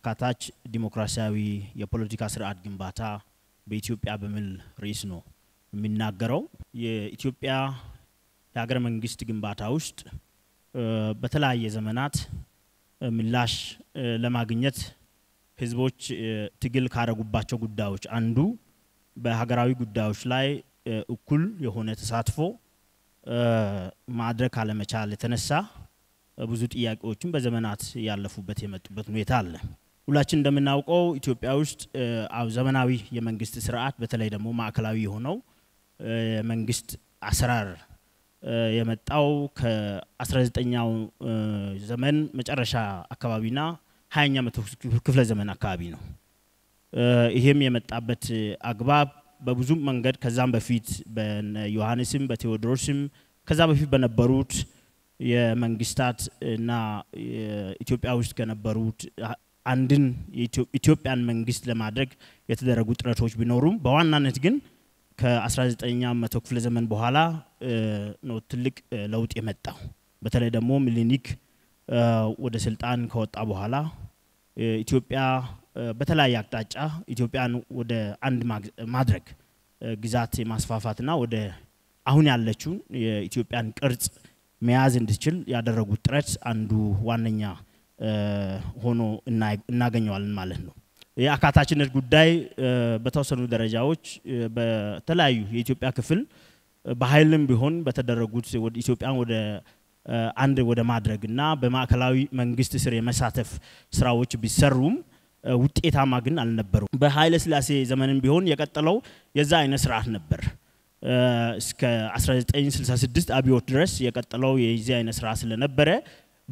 አካታች ዲሞክራሲያዊ የፖለቲካ ስርዓት ግንባታ በኢትዮጵያ በሚል ርዕስ ነው የሚናገረው። የኢትዮጵያ የሀገረ መንግስት ግንባታ ውስጥ በተለያየ ዘመናት ምላሽ ለማግኘት ህዝቦች ትግል ካደረጉባቸው ጉዳዮች አንዱ በሀገራዊ ጉዳዮች ላይ እኩል የሆነ ተሳትፎ ማድረግ ካለመቻል የተነሳ ብዙ ጥያቄዎችን በዘመናት ያለፉበት የመጡበት ሁኔታ አለ። ሁላችን እንደምናውቀው ኢትዮጵያ ውስጥ ዘመናዊ የመንግስት ስርዓት በተለይ ደግሞ ማዕከላዊ የሆነው የመንግስት አሰራር የመጣው ከ19ኛው ዘመን መጨረሻ አካባቢና ሀያኛ መቶ ክፍለ ዘመን አካባቢ ነው። ይህም የመጣበት አግባብ በብዙ መንገድ ከዛም በፊት በዮሐንስም በቴዎድሮስም ከዛ በፊት በነበሩት የመንግስታት እና ኢትዮጵያ ውስጥ ከነበሩት አንድን ኢትዮጵያን መንግስት ለማድረግ የተደረጉ ጥረቶች ቢኖሩም በዋናነት ግን ከ19ኛ መቶ ክፍለ ዘመን በኋላ ነው ትልቅ ለውጥ የመጣው። በተለይ ደግሞ ሚሊኒክ ወደ ስልጣን ከወጣ በኋላ ኢትዮጵያ በተለያየ አቅጣጫ ኢትዮጵያን ወደ አንድ ማድረግ ግዛት የማስፋፋትና ወደ አሁን ያለችውን የኢትዮጵያን ቅርጽ መያዝ እንድትችል ያደረጉት ጥረት አንዱ ዋነኛ ሆኖ እናገኘዋለን ማለት ነው። የአካታችነት ጉዳይ በተወሰኑ ደረጃዎች በተለያዩ የኢትዮጵያ ክፍል በኃይልም ቢሆን በተደረጉት ኢትዮጵያን ወደ አንድ ወደ ማድረግ እና በማዕከላዊ መንግስት ስር የመሳተፍ ስራዎች ቢሰሩም ውጤታማ ግን አልነበሩም። በኃይለ ስላሴ ዘመንም ቢሆን የቀጠለው የዛ አይነት ስርዓት ነበር። እስከ 1966 አብዮት ድረስ የቀጠለው የዚህ አይነት ስርዓት ስለነበረ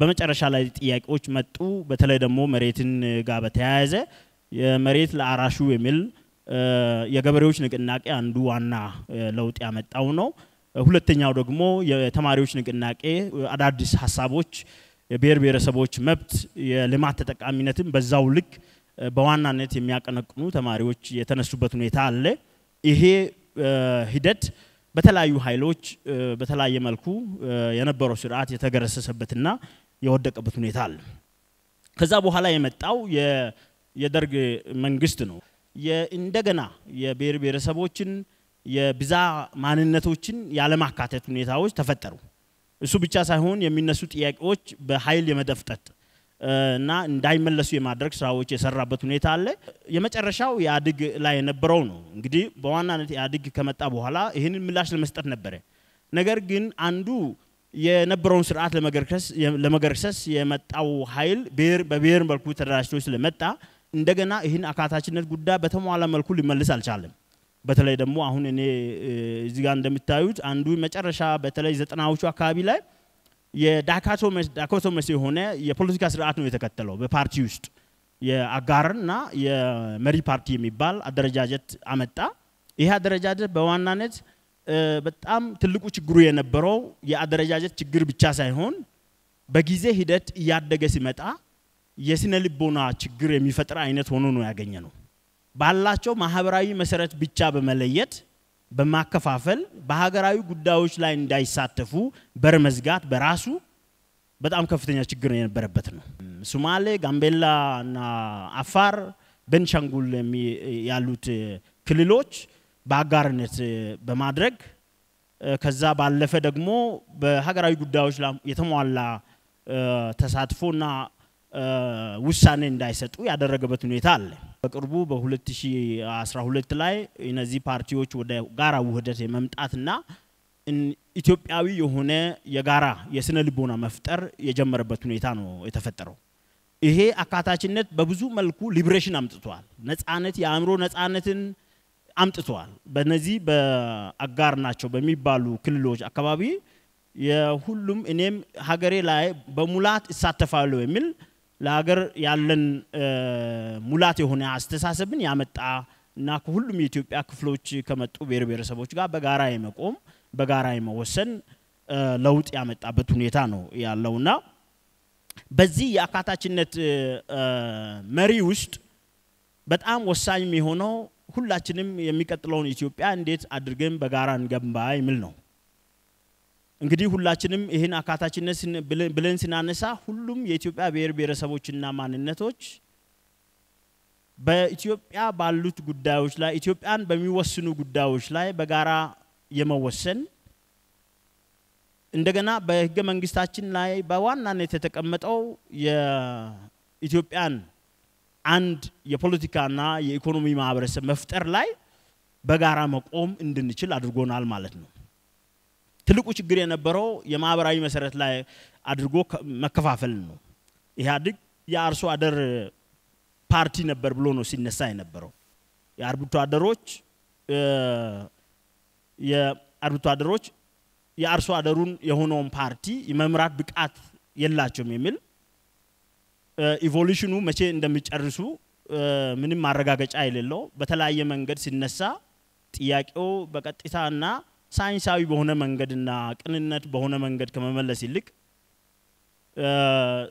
በመጨረሻ ላይ ጥያቄዎች መጡ። በተለይ ደግሞ መሬትን ጋር በተያያዘ የመሬት ለአራሹ የሚል የገበሬዎች ንቅናቄ አንዱ ዋና ለውጥ ያመጣው ነው። ሁለተኛው ደግሞ የተማሪዎች ንቅናቄ አዳዲስ ሀሳቦች፣ የብሔር ብሔረሰቦች መብት፣ የልማት ተጠቃሚነትን በዛው ልክ በዋናነት የሚያቀነቅኑ ተማሪዎች የተነሱበት ሁኔታ አለ። ይሄ ሂደት በተለያዩ ኃይሎች በተለያየ መልኩ የነበረው ስርዓት የተገረሰሰበትና የወደቀበት ሁኔታ አለ። ከዛ በኋላ የመጣው የደርግ መንግስት ነው። እንደገና የብሔር ብሔረሰቦችን የብዛ ማንነቶችን ያለማካተት ሁኔታዎች ተፈጠሩ። እሱ ብቻ ሳይሆን የሚነሱ ጥያቄዎች በኃይል የመደፍጠጥ እና እንዳይመለሱ የማድረግ ስራዎች የሰራበት ሁኔታ አለ። የመጨረሻው ኢህአዴግ ላይ የነበረው ነው። እንግዲህ በዋናነት ኢህአዴግ ከመጣ በኋላ ይህንን ምላሽ ለመስጠት ነበረ። ነገር ግን አንዱ የነበረውን ስርዓት ለመገርሰስ የመጣው ኃይል ብሔር በብሔር መልኩ ተደራጅቶ ስለመጣ እንደገና ይህን አካታችነት ጉዳይ በተሟላ መልኩ ሊመልስ አልቻለም። በተለይ ደግሞ አሁን እኔ እዚህ ጋር እንደምታዩት አንዱ መጨረሻ በተለይ ዘጠናዎቹ አካባቢ ላይ የዳይኮቶመስ የሆነ የፖለቲካ ስርዓት ነው የተከተለው በፓርቲ ውስጥ የአጋርና የመሪ ፓርቲ የሚባል አደረጃጀት አመጣ። ይህ አደረጃጀት በዋናነት በጣም ትልቁ ችግሩ የነበረው የአደረጃጀት ችግር ብቻ ሳይሆን በጊዜ ሂደት እያደገ ሲመጣ የስነ ልቦና ችግር የሚፈጥር አይነት ሆኖ ነው ያገኘ ነው። ባላቸው ማህበራዊ መሰረት ብቻ በመለየት በማከፋፈል በሀገራዊ ጉዳዮች ላይ እንዳይሳተፉ በር መዝጋት በራሱ በጣም ከፍተኛ ችግር የነበረበት ነው። ሱማሌ፣ ጋምቤላ እና አፋር፣ ቤንሻንጉል ያሉት ክልሎች በአጋርነት በማድረግ ከዛ ባለፈ ደግሞ በሀገራዊ ጉዳዮች የተሟላ ተሳትፎና ውሳኔ እንዳይሰጡ ያደረገበት ሁኔታ አለ። በቅርቡ በ2012 ላይ እነዚህ ፓርቲዎች ወደ ጋራ ውህደት የመምጣትና ኢትዮጵያዊ የሆነ የጋራ የስነ ልቦና መፍጠር የጀመረበት ሁኔታ ነው የተፈጠረው። ይሄ አካታችነት በብዙ መልኩ ሊብሬሽን አምጥቷል። ነጻነት፣ የአእምሮ ነጻነትን አምጥተዋል። በነዚህ በአጋር ናቸው በሚባሉ ክልሎች አካባቢ የሁሉም እኔም ሀገሬ ላይ በሙላት እሳተፋለሁ የሚል ለሀገር ያለን ሙላት የሆነ አስተሳሰብን ያመጣ እና ከሁሉም የኢትዮጵያ ክፍሎች ከመጡ ብሔር ብሔረሰቦች ጋር በጋራ የመቆም በጋራ የመወሰን ለውጥ ያመጣበት ሁኔታ ነው ያለውና በዚህ የአካታችነት መሪ ውስጥ በጣም ወሳኝ የሆነው ሁላችንም የሚቀጥለውን ኢትዮጵያ እንዴት አድርገን በጋራ እንገንባ የሚል ነው። እንግዲህ ሁላችንም ይህን አካታችነት ብለን ስናነሳ ሁሉም የኢትዮጵያ ብሔር ብሔረሰቦችና ማንነቶች በኢትዮጵያ ባሉት ጉዳዮች ላይ ኢትዮጵያን በሚወስኑ ጉዳዮች ላይ በጋራ የመወሰን እንደገና በህገ መንግስታችን ላይ በዋናነት የተቀመጠው የኢትዮጵያን አንድ የፖለቲካና የኢኮኖሚ ማህበረሰብ መፍጠር ላይ በጋራ መቆም እንድንችል አድርጎናል ማለት ነው። ትልቁ ችግር የነበረው የማህበራዊ መሰረት ላይ አድርጎ መከፋፈል ነው። ኢህአዴግ የአርሶ አደር ፓርቲ ነበር ብሎ ነው ሲነሳ የነበረው። የአርብቶ አደሮች የአርብቶ አደሮች የአርሶ አደሩን የሆነውን ፓርቲ የመምራት ብቃት የላቸውም የሚል ኢቮሉሽኑ uh, መቼ እንደሚጨርሱ uh, ምንም ማረጋገጫ የሌለው በተለያየ መንገድ ሲነሳ ጥያቄው በቀጥታና ሳይንሳዊ በሆነ መንገድና ቅንነት በሆነ መንገድ ከመመለስ ይልቅ uh,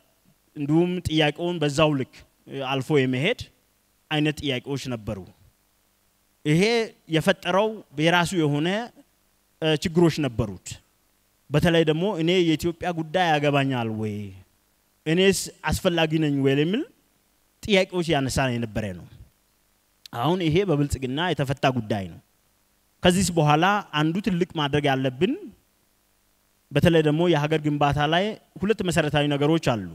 እንዲሁም ጥያቄውን በዛው ልክ አልፎ የመሄድ አይነት ጥያቄዎች ነበሩ። ይሄ የፈጠረው የራሱ የሆነ ችግሮች ነበሩት። በተለይ ደግሞ እኔ የኢትዮጵያ ጉዳይ ያገባኛል ወይ እኔስ አስፈላጊ ነኝ ወይ የሚል ጥያቄዎች ያነሳ የነበረ ነው። አሁን ይሄ በብልጽግና የተፈታ ጉዳይ ነው። ከዚህ በኋላ አንዱ ትልቅ ማድረግ ያለብን በተለይ ደግሞ የሀገር ግንባታ ላይ ሁለት መሰረታዊ ነገሮች አሉ።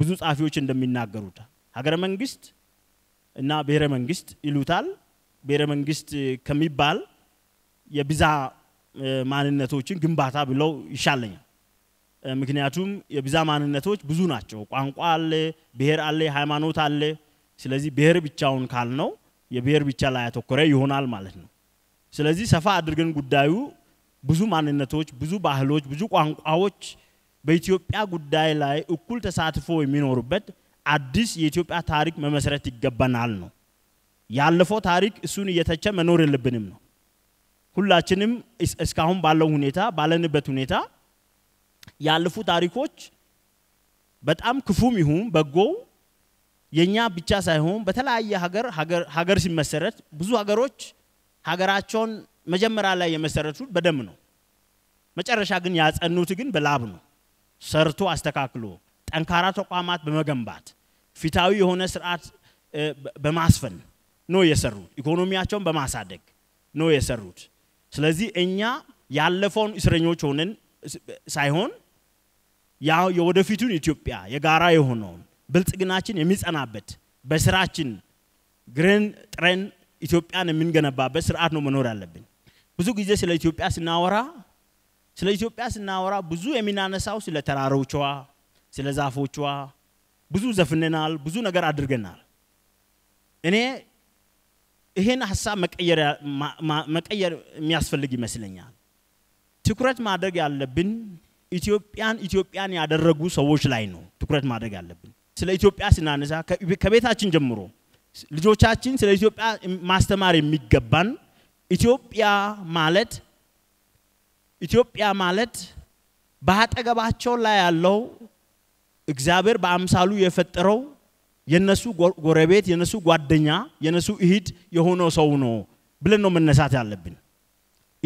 ብዙ ጸሐፊዎች እንደሚናገሩት ሀገረ መንግስት እና ብሔረ መንግስት ይሉታል። ብሔረ መንግስት ከሚባል የብዛ ማንነቶችን ግንባታ ብለው ይሻለኛል። ምክንያቱም የብዛ ማንነቶች ብዙ ናቸው። ቋንቋ አለ፣ ብሔር አለ፣ ሃይማኖት አለ። ስለዚህ ብሔር ብቻውን ካልነው የብሔር ብቻ ላይ ያተኮረ ይሆናል ማለት ነው። ስለዚህ ሰፋ አድርገን ጉዳዩ ብዙ ማንነቶች፣ ብዙ ባህሎች፣ ብዙ ቋንቋዎች በኢትዮጵያ ጉዳይ ላይ እኩል ተሳትፎ የሚኖሩበት አዲስ የኢትዮጵያ ታሪክ መመስረት ይገባናል ነው። ያለፈው ታሪክ እሱን እየተቸ መኖር የለብንም ነው። ሁላችንም እስካሁን ባለው ሁኔታ ባለንበት ሁኔታ ያለፉ ታሪኮች በጣም ክፉም ይሁን በጎ የኛ ብቻ ሳይሆን በተለያየ ሀገር ሀገር ሲመሰረት ብዙ ሀገሮች ሀገራቸውን መጀመሪያ ላይ የመሰረቱት በደም ነው። መጨረሻ ግን ያጸኑት ግን በላብ ነው። ሰርቶ አስተካክሎ ጠንካራ ተቋማት በመገንባት ፊታዊ የሆነ ስርዓት በማስፈን ነው የሰሩት። ኢኮኖሚያቸውን በማሳደግ ነው የሰሩት። ስለዚህ እኛ ያለፈውን እስረኞች ሆነን ሳይሆን የወደፊቱን ኢትዮጵያ የጋራ የሆነውን ብልጽግናችን የሚጸናበት በስራችን ግረን ጥረን ኢትዮጵያን የምንገነባበት ስርዓት ነው መኖር ያለብን። ብዙ ጊዜ ስለ ኢትዮጵያ ስናወራ ስለ ኢትዮጵያ ስናወራ ብዙ የሚናነሳው ስለ ተራሮቿ፣ ስለ ዛፎቿ ብዙ ዘፍነናል፣ ብዙ ነገር አድርገናል። እኔ ይሄን ሀሳብ መቀየር የሚያስፈልግ ይመስለኛል። ትኩረት ማድረግ ያለብን ኢትዮጵያን ኢትዮጵያን ያደረጉ ሰዎች ላይ ነው ትኩረት ማድረግ ያለብን። ስለ ኢትዮጵያ ስናነሳ ከቤታችን ጀምሮ ልጆቻችን ስለ ኢትዮጵያ ማስተማር የሚገባን ኢትዮጵያ ማለት ኢትዮጵያ ማለት በአጠገባቸው ላይ ያለው እግዚአብሔር በአምሳሉ የፈጠረው የነሱ ጎረቤት፣ የነሱ ጓደኛ፣ የነሱ እሂድ የሆነው ሰው ነው ብለን ነው መነሳት ያለብን።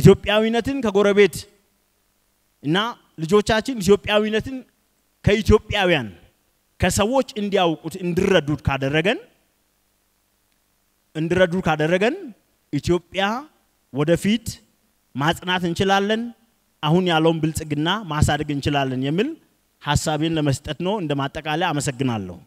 ኢትዮጵያዊነትን ከጎረቤት እና ልጆቻችን ኢትዮጵያዊነትን ከኢትዮጵያውያን ከሰዎች እንዲያውቁት እንዲረዱት ካደረገን እንዲረዱት ካደረገን ኢትዮጵያ ወደፊት ማጽናት እንችላለን፣ አሁን ያለውን ብልጽግና ማሳደግ እንችላለን የሚል ሀሳቤን ለመስጠት ነው። እንደ ማጠቃለያ አመሰግናለሁ።